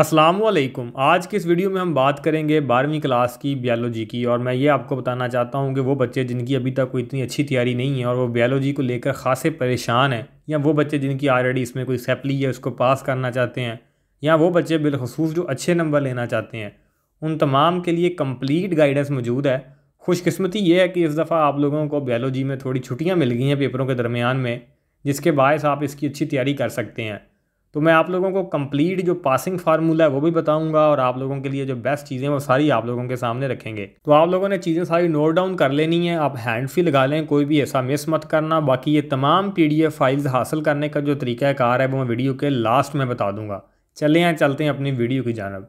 असलकुम आज के इस वीडियो में हम बात करेंगे बारहवीं क्लास की बायोलॉजी की और मैं ये आपको बताना चाहता हूँ कि वो बच्चे जिनकी अभी तक कोई इतनी अच्छी तैयारी नहीं है और वो बायोलॉजी को लेकर खासे परेशान हैं या वो बच्चे जिनकी ऑलरेडी इसमें कोई सैपली है उसको पास करना चाहते हैं या वो बच्चे बिलखसूस जो अच्छे नंबर लेना चाहते हैं उन तमाम के लिए कम्प्लीट गाइडेंस मौजूद है खुशकस्मती ये है कि इस दफ़ा आप लोगों को बायोलॉजी में थोड़ी छुट्टियाँ मिल गई हैं पेपरों के दरमियान में जिसके बायस आप इसकी अच्छी तैयारी कर सकते हैं तो मैं आप लोगों को कंप्लीट जो पासिंग फार्मूला है वो भी बताऊंगा और आप लोगों के लिए जो बेस्ट चीज़ें वो सारी आप लोगों के सामने रखेंगे तो आप लोगों ने चीज़ें सारी नोट डाउन कर लेनी है आप हैंड फी लगा लें कोई भी ऐसा मिस मत करना बाकी ये तमाम पी फाइल्स हासिल करने का जो तरीक़ाकार है वो मैं वीडियो के लास्ट में बता दूंगा चले हैं चलते हैं अपनी वीडियो की जानब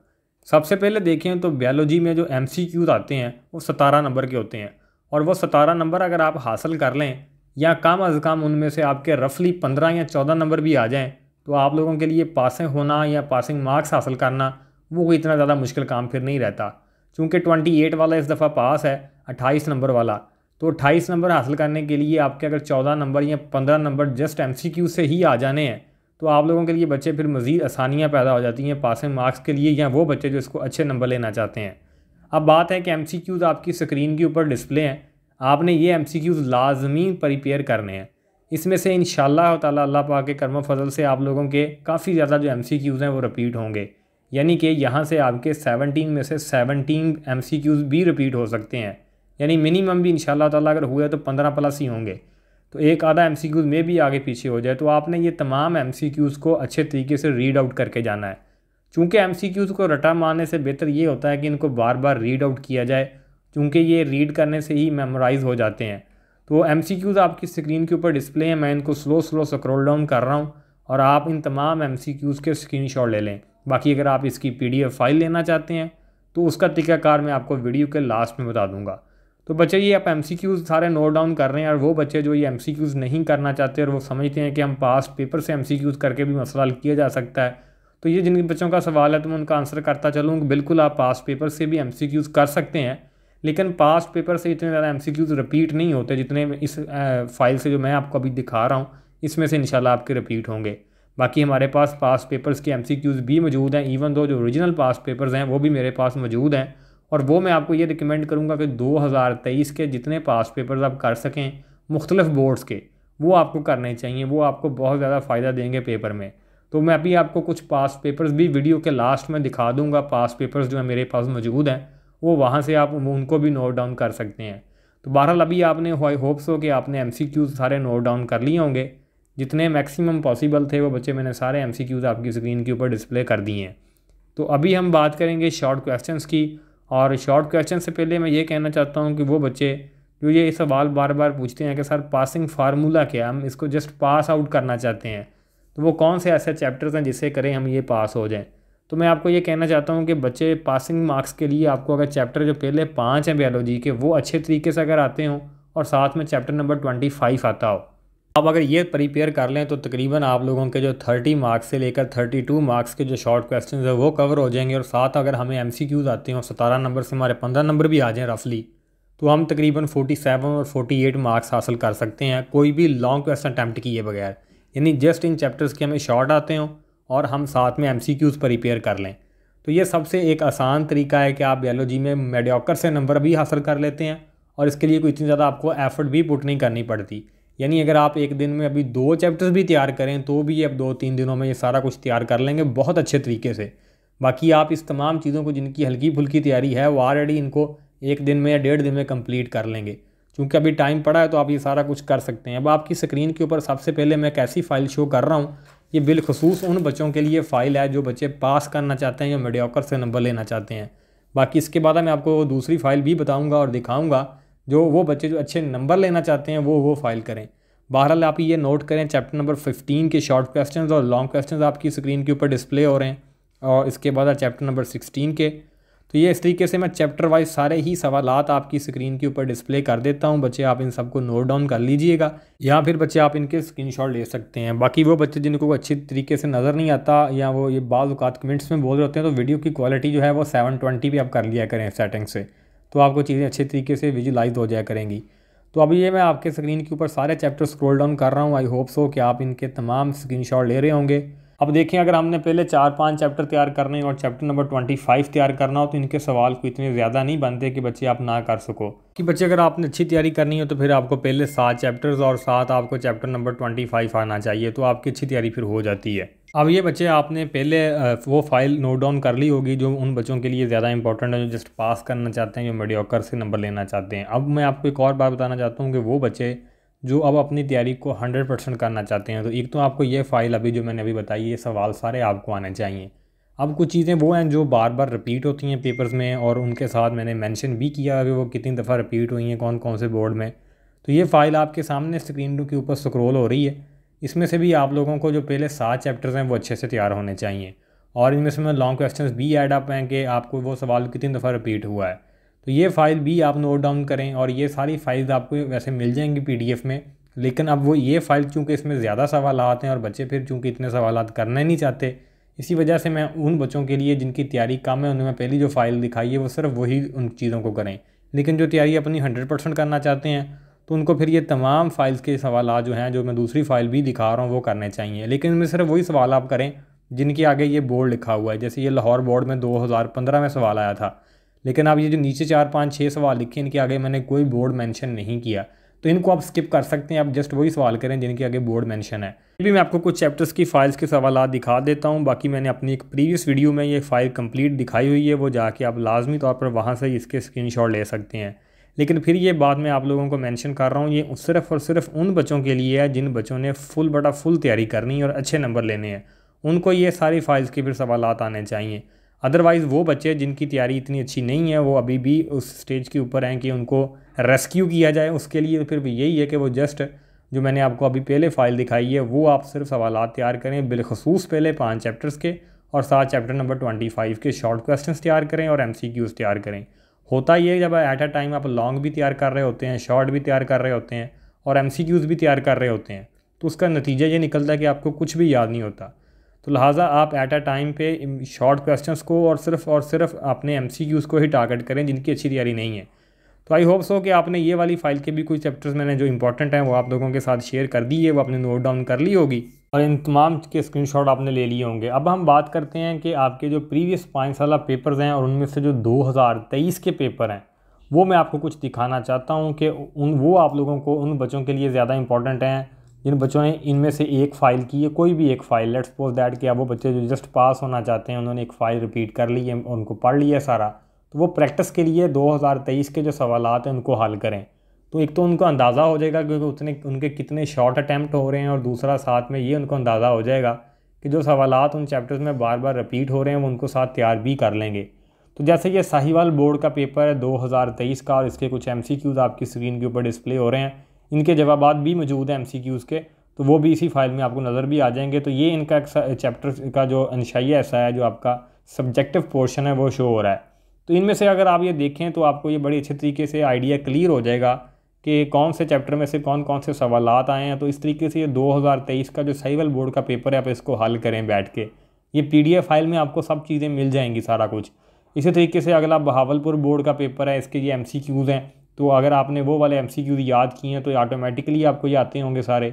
सबसे पहले देखें तो बायोलॉजी में जो एम आते हैं वो सतारह नंबर के होते हैं और वह सतारह नंबर अगर आप हासिल कर लें या कम अज़ कम उनमें से आपके रफली पंद्रह या चौदह नंबर भी आ जाएँ तो आप लोगों के लिए पासिंग होना या पासिंग मार्क्स हासिल करना वो कोई इतना ज़्यादा मुश्किल काम फिर नहीं रहता चूँकि ट्वेंटी एट वाला इस दफ़ा पास है अट्ठाईस नंबर वाला तो अट्ठाईस नंबर हासिल करने के लिए आपके अगर चौदह नंबर या पंद्रह नंबर जस्ट एम से ही आ जाने हैं तो आप लोगों के लिए बच्चे फिर मज़ीद आसानियाँ पैदा हो जाती हैं पासिंग मार्क्स के लिए या वो बच्चे जो इसको अच्छे नंबर लेना चाहते हैं अब बात है कि एम आपकी स्क्रीन के ऊपर डिस्प्ले हैं आपने ये एम लाजमी प्रिपेयर करने हैं इसमें से इन ताला अल्लाह पाक के कर्म फजल से आप लोगों के काफ़ी ज़्यादा जो एम सी क्यूज़ हैं वो रिपीट होंगे यानी कि यहाँ से आपके सेवनटीन में से सेवनटीन एम सी क्यूज़ भी रिपीट हो सकते हैं यानी मिनिमम भी इन ताला अगर हुए तो पंद्रह प्लस ही होंगे तो एक आधा एम सी क्यूज़ में भी आगे पीछे हो जाए तो आपने ये तमाम एम सी क्यूज़ को अच्छे तरीके से रीड आउट करके जाना है चूँकि एम सी क्यूज़ को रटा मारने से बेहतर ये होता है कि इनको बार बार रीड आउट किया जाए चूँकि ये रीड करने से ही मेमोराइज़ हो जाते हैं तो एम आपकी स्क्रीन के ऊपर डिस्प्ले हैं मैं इनको स्लो स्लो स्क्रोल डाउन कर रहा हूँ और आप इन तमाम एम के स्क्रीनशॉट ले लें बाकी अगर आप इसकी पी फाइल लेना चाहते हैं तो उसका तरीकाकार मैं आपको वीडियो के लास्ट में बता दूंगा तो बच्चे ये आप एम सारे नोट डाउन कर रहे हैं और वो बच्चे जो ये एम नहीं करना चाहते और वो समझते हैं कि हम पास पेपर से एम करके भी मसला हल किया जा सकता है तो ये जिन बच्चों का सवाल है तो मैं उनका आंसर करता चलूँ बिल्कुल आप पास पेपर से भी एम कर सकते हैं लेकिन पास्ट पेपर से इतने ज़्यादा एम रिपीट नहीं होते जितने इस फाइल से जो मैं आपको अभी दिखा रहा हूँ इसमें से इनशाला आपके रिपीट होंगे बाकी हमारे पास पास पेपर्स के एम भी मौजूद हैं इवन दो जो ओरिजिनल पास पेपर्स हैं वो भी मेरे पास मौजूद हैं और वो मैं आपको ये रिकमेंड करूँगा कि 2023 के जितने पास पेपर्स आप कर सकें मुख्तलिफ बोर्ड्स के वो आपको करने चाहिए वो आपको बहुत ज़्यादा फ़ायदा देंगे पेपर में तो मैं अभी आपको कुछ पास पेपर्स भी वीडियो के लास्ट में दिखा दूँगा पास पेपर्स जो है मेरे पास मौजूद हैं वो वहाँ से आप उनको भी नोट डाउन कर सकते हैं तो बहरहाल अभी आपने आई होप्स हो कि आपने एम सारे नोट डाउन कर लिए होंगे जितने मैक्सिमम पॉसिबल थे वो बच्चे मैंने सारे एम आपकी स्क्रीन के ऊपर डिस्प्ले कर दिए हैं तो अभी हम बात करेंगे शॉर्ट क्वेश्चन की और शॉर्ट क्वेश्चन से पहले मैं ये कहना चाहता हूँ कि वो बच्चे जो ये सवाल बार बार पूछते हैं कि सर पासिंग फार्मूला क्या हम इसको जस्ट पास आउट करना चाहते हैं तो वो कौन से ऐसे चैप्टर्स हैं जिससे करें हम ये पास हो जाएं तो मैं आपको ये कहना चाहता हूँ कि बच्चे पासिंग मार्क्स के लिए आपको अगर चैप्टर जो पहले पाँच हैं बायोलॉजी के वो अच्छे तरीके से अगर आते हों और साथ में चैप्टर नंबर ट्वेंटी फाइव आता हो आप अगर ये प्रिपेयर कर लें तो तकरीबन आप लोगों के जो थर्टी मार्क्स से लेकर थर्टी टू मार्क्स के जो शॉर्ट क्वेश्चन है वो कवर हो जाएंगे और साथ अगर हमें एम सी क्यूज़ आते हैं और सतारह नंबर से हमारे पंद्रह नंबर भी आ जाएँ रफली तो हम तकरीबन फोटी सेवन और फोटी एट मार्क्स हासिल कर सकते हैं कोई भी लॉन्ग क्वेश्चन अटैम्प्ट किए बगैर यानी जस्ट इन चैप्टर्स के हमें शॉर्ट आते हों और हम साथ में एम पर रिपेयर कर लें तो ये सबसे एक आसान तरीका है कि आप जी में मेडियोकर से नंबर भी हासिल कर लेते हैं और इसके लिए कोई इतनी ज़्यादा आपको एफर्ट भी पुट नहीं करनी पड़ती यानी अगर आप एक दिन में अभी दो चैप्टर्स भी तैयार करें तो भी ये अब दो तीन दिनों में ये सारा कुछ तैयार कर लेंगे बहुत अच्छे तरीके से बाकी आप इस तमाम चीज़ों को जिनकी हल्की फुल्की तैयारी है वो ऑलरेडी इनको एक दिन में या डेढ़ दिन में कंप्लीट कर लेंगे चूँकि अभी टाइम पड़ा है तो आप ये सारा कुछ कर सकते हैं अब आपकी स्क्रीन के ऊपर सबसे पहले मैं एक ऐसी फ़ाइल शो कर रहा हूँ ये बिलखसूस उन बच्चों के लिए फ़ाइल है जो बच्चे पास करना चाहते हैं या मेडियोकर से नंबर लेना चाहते हैं बाकी इसके बाद मैं आपको दूसरी फ़ाइल भी बताऊँगा और दिखाऊँगा जो वो बच्चे जो अच्छे नंबर लेना चाहते हैं वो वो फ़ाइल करें बहरहाल आप ये नोट करें चैप्टर नंबर फिफ्टीन के शॉर्ट क्वेश्चन और लॉन्ग क्वेश्चन आपकी स्क्रीन के ऊपर डिस्प्ले हो रहे हैं और इसके बाद चैप्टर नंबर सिक्सटीन के तो ये इस तरीके से मैं चैप्टर वाइज सारे ही सवाल आपकी स्क्रीन के ऊपर डिस्प्ले कर देता हूँ बच्चे आप इन सबको नोट डाउन कर लीजिएगा या फिर बच्चे आप इनके स्क्रीनशॉट ले सकते हैं बाकी वो बच्चे जिनको अच्छी तरीके से नज़र नहीं आता या वो ये बाल कमेंट्स में बोल रहे होते हैं तो वीडियो की क्वालिटी जो है वो सेवन ट्वेंटी भी आप कर लिया करें सेटिंग से तो आपको चीज़ें अच्छे तरीके से विजुलाइज हो जाया करेंगी तो अभी ये मैं आपके स्क्रीन के ऊपर सारे चैप्टर स्क्रॉल डाउन कर रहा हूँ आई होप सो कि आप इनके तमाम स्क्रीनशॉट ले रहे होंगे अब देखें अगर हमने पहले चार पांच चैप्टर तैयार करने और चैप्टर नंबर ट्वेंटी फाइव तैयार करना हो तो इनके सवाल को इतने ज़्यादा नहीं बनते कि बच्चे आप ना कर सको कि बच्चे अगर आपने अच्छी तैयारी करनी हो तो फिर आपको पहले सात चैप्टर्स और साथ आपको चैप्टर नंबर ट्वेंटी फाइव आना चाहिए तो आपकी अच्छी तैयारी फिर हो जाती है अब ये बच्चे आपने पहले वो फाइल नोट डाउन कर ली होगी जो उन बच्चों के लिए ज़्यादा इंपॉर्टेंट है जो जस्ट पास करना चाहते हैं जो मेडियोकर से नंबर लेना चाहते हैं अब मैं आपको एक और बात बताना चाहता हूँ कि वो बच्चे जो अब अपनी तैयारी को हंड्रेड परसेंट करना चाहते हैं तो एक तो आपको ये फ़ाइल अभी जो मैंने अभी बताई ये सवाल सारे आपको आने चाहिए अब कुछ चीज़ें वो हैं जो बार बार रिपीट होती हैं पेपर्स में और उनके साथ मैंने मैंशन भी किया कि वो कितनी दफ़ा रिपीट हुई हैं कौन कौन से बोर्ड में तो ये फ़ाइल आपके सामने स्क्रीन के ऊपर स्क्रोल हो रही है इसमें से भी आप लोगों को जो पहले सात चैप्टर्स हैं वो अच्छे से तैयार होने चाहिए और इनमें से मैं लॉन्ग क्वेश्चन भी ऐड अप हैं कि आपको वो सवाल कितनी दफ़ा रिपीट हुआ है तो ये फ़ाइल भी आप नोट डाउन करें और ये सारी फाइल्स आपको वैसे मिल जाएंगी पी में लेकिन अब वो ये फ़ाइल चूँकि इसमें ज़्यादा सवाल आते हैं और बच्चे फिर चूँकि इतने सवाल करना नहीं चाहते इसी वजह से मैं उन बच्चों के लिए जिनकी तैयारी कम है उन्हें मैं पहली जो फ़ाइल दिखाई है वो सिर्फ वही उन चीज़ों को करें लेकिन जो तैयारी अपनी हंड्रेड परसेंट करना चाहते हैं तो उनको फिर ये तमाम फाइल्स के सवाल जो हैं जो मैं दूसरी फ़ाइल भी दिखा रहा हूँ वो करने चाहिए लेकिन उनमें सिर्फ वही सवाल आप करें जिनके आगे ये बोर्ड लिखा हुआ है जैसे ये लाहौर बोर्ड में दो में सवाल आया था लेकिन आप ये जो नीचे चार पाँच छः सवाल लिखे इनके आगे मैंने कोई बोर्ड मैंशन नहीं किया तो इनको आप स्किप कर सकते हैं आप जस्ट वही सवाल करें जिनके आगे बोर्ड मेंशन है अभी मैं आपको कुछ चैप्टर्स की फाइल्स के सवाल दिखा देता हूँ बाकी मैंने अपनी एक प्रीवियस वीडियो में ये फाइल कंप्लीट दिखाई हुई है वो जाके आप लाजमी तौर पर वहाँ से इसके स्क्रीनशॉट ले सकते हैं लेकिन फिर ये बात मैं आप लोगों को मेंशन कर रहा हूँ ये सिर्फ और सिर्फ उन बच्चों के लिए है जिन बच्चों ने फुल बटा फुल तैयारी करनी है और अच्छे नंबर लेने हैं उनको ये सारी फाइल्स के फिर सवाल आने चाहिए अदरवाइज़ वो बच्चे जिनकी तैयारी इतनी अच्छी नहीं है वो अभी भी उस स्टेज के ऊपर हैं कि उनको रेस्क्यू किया जाए उसके लिए फिर यही है कि वो जस्ट जो मैंने आपको अभी पहले फाइल दिखाई है वो आप सिर्फ सवाल तैयार करें बिलखसूस पहले पाँच चैप्टर्स के और साथ चैप्टर नंबर ट्वेंटी फाइव के शॉर्ट क्वेश्चन तैयार करें और एम सी क्यूज़ तैयार करें होता ही है जब एट अ टाइम आप लॉन्ग भी तैयार कर रहे होते हैं शॉर्ट भी तैयार कर रहे होते हैं और एम सी क्यूज़ भी तैयार कर रहे होते हैं तो उसका नतीजा ये निकलता है कि आपको कुछ भी याद नहीं होता तो लिहाजा आप एट अ टाइम पे शॉर्ट क्वेश्चंस को और सिर्फ और सिर्फ अपने एम को ही टारगेट करें जिनकी अच्छी तैयारी नहीं है तो आई होप सो कि आपने ये वाली फ़ाइल के भी कुछ चैप्टर्स मैंने जो इंपॉर्टेंट हैं वो आप लोगों के साथ शेयर कर दी है वो आपने नोट डाउन कर ली होगी और इन तमाम के शॉट आपने ले लिए होंगे अब हम बात करते हैं कि आपके जो प्रीवियस पाँच साल पेपर्स हैं और उनमें से जो तेईस के पेपर हैं वो मैं आपको कुछ दिखाना चाहता हूँ कि उन वो आप लोगों को उन बच्चों के लिए ज़्यादा इंपॉर्टेंट हैं जिन बच्चों ने इनमें से एक फ़ाइल की है कोई भी एक फ़ाइल लेट्स सपोज दैट कि अब वो बच्चे जो जस्ट पास होना चाहते हैं उन्होंने एक फ़ाइल रिपीट कर ली है उनको पढ़ लिया सारा तो वो प्रैक्टिस के लिए 2023 के जो सवाल हैं उनको हल करें तो एक तो उनको अंदाज़ा हो जाएगा क्योंकि उतने उनके कितने शॉर्ट अटैम्प्ट हो रहे हैं और दूसरा साथ में ये उनको अंदाज़ा हो जाएगा कि जो सवाल उन चैप्टर्स में बार बार रिपीट हो रहे हैं वो उनको साथ तैयार भी कर लेंगे तो जैसे ये साहिवाल बोर्ड का पेपर है तेईस का और इसके कुछ क्यूज़ आपकी स्क्रीन के ऊपर डिस्प्ले हो रहे हैं इनके जवाब भी मौजूद हैं एम के तो वो भी इसी फाइल में आपको नज़र भी आ जाएंगे तो ये इनका एक चैप्टर का जो अनशाइया ऐसा है जो आपका सब्जेक्टिव पोर्शन है वो शो हो रहा है तो इनमें से अगर आप ये देखें तो आपको ये बड़ी अच्छे तरीके से आइडिया क्लियर हो जाएगा कि कौन से चैप्टर में से कौन कौन से सवाल आए हैं तो इस तरीके से ये तेईस का जो साइवल बोर्ड का पेपर है आप इसको हल करें बैठ के ये एफ फाइल में आपको सब चीज़ें मिल जाएंगी सारा कुछ इसी तरीके से अगला बहावलपुर बोर्ड का पेपर है इसके ये एम हैं तो अगर आपने वो वाले एम याद किए हैं तो ऑटोमेटिकली आपको ये आते होंगे सारे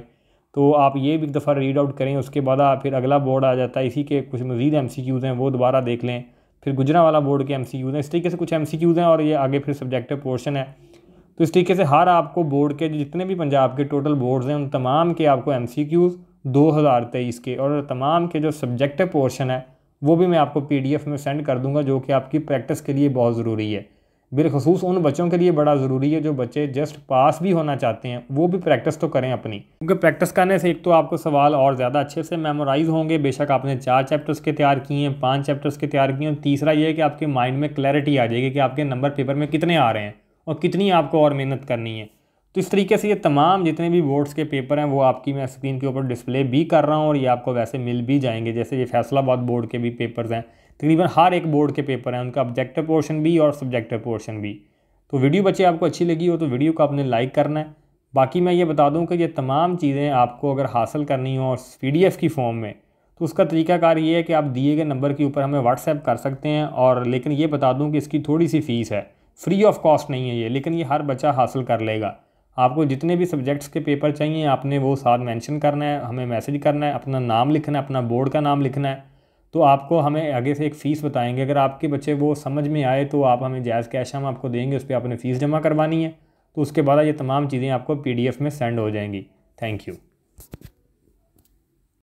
तो आप ये भी एक दफ़ा रीड आउट करें उसके बाद आप फिर अगला बोर्ड आ जाता है इसी के कुछ मज़ीद एम हैं वो दोबारा देख लें फिर गुजरा वाला बोर्ड के एम हैं इस तरीके से कुछ एम हैं और ये आगे फिर सब्जेक्टिव पोर्शन है तो इस तरीके से हर आपको बोर्ड के जितने भी पंजाब के टोटल बोर्ड्स हैं उन तमाम के आपको एम सी क्यूज़ दो हज़ार तेईस के और तमाम के जो सब्जेक्टिव पोर्शन है वो भी मैं आपको पी डी एफ़ में सेंड कर दूँगा जो कि आपकी प्रैक्टिस के लिए बहुत ज़रूरी है बिलखसूस उन बच्चों के लिए बड़ा ज़रूरी है जो बच्चे जस्ट पास भी होना चाहते हैं वो भी प्रैक्टिस तो करें अपनी क्योंकि प्रैक्टिस करने से एक तो आपको सवाल और ज़्यादा अच्छे से मेमोराइज होंगे बेशक आपने चार चैप्टर्स के तैयार किए हैं पाँच चैप्टर्स के तैयार किए हैं तीसरा ये है कि आपके माइंड में क्लैरिटी आ जाएगी कि आपके नंबर पेपर में कितने आ रहे हैं और कितनी आपको और मेहनत करनी है तो इस तरीके से ये तमाम जितने भी बोर्ड्स के पेपर हैं वो आपकी मैं स्क्रीन के ऊपर डिस्प्ले भी कर रहा हूँ और ये आपको वैसे मिल भी जाएंगे जैसे ये फैसलाबाद बोर्ड के भी पेपर्स हैं तकरीबन हर एक बोर्ड के पेपर हैं उनका ऑब्जेक्टिव पोर्शन भी और सब्जेक्टिव पोर्शन भी तो वीडियो बच्चे आपको अच्छी लगी हो तो वीडियो को आपने लाइक करना है बाकी मैं ये बता दूं कि ये तमाम चीज़ें आपको अगर हासिल करनी हो पी डी एफ़ की फॉर्म में तो उसका तरीकाकार ये है कि आप दिए गए नंबर के ऊपर हमें व्हाट्सएप कर सकते हैं और लेकिन ये बता दूं कि इसकी थोड़ी सी फ़ीस है फ्री ऑफ कॉस्ट नहीं है ये लेकिन ये हर बच्चा हासिल कर लेगा आपको जितने भी सब्जेक्ट्स के पेपर चाहिए आपने वो साथ मेंशन करना है हमें मैसेज करना है अपना नाम लिखना है अपना बोर्ड का नाम लिखना है तो आपको हमें आगे से एक फ़ीस बताएंगे अगर आपके बच्चे वो समझ में आए तो आप हमें जायज़ कैश हम आपको देंगे उस पर आपने फ़ीस जमा करवानी है तो उसके बाद ये तमाम चीज़ें आपको पीडीएफ में सेंड हो जाएंगी थैंक यू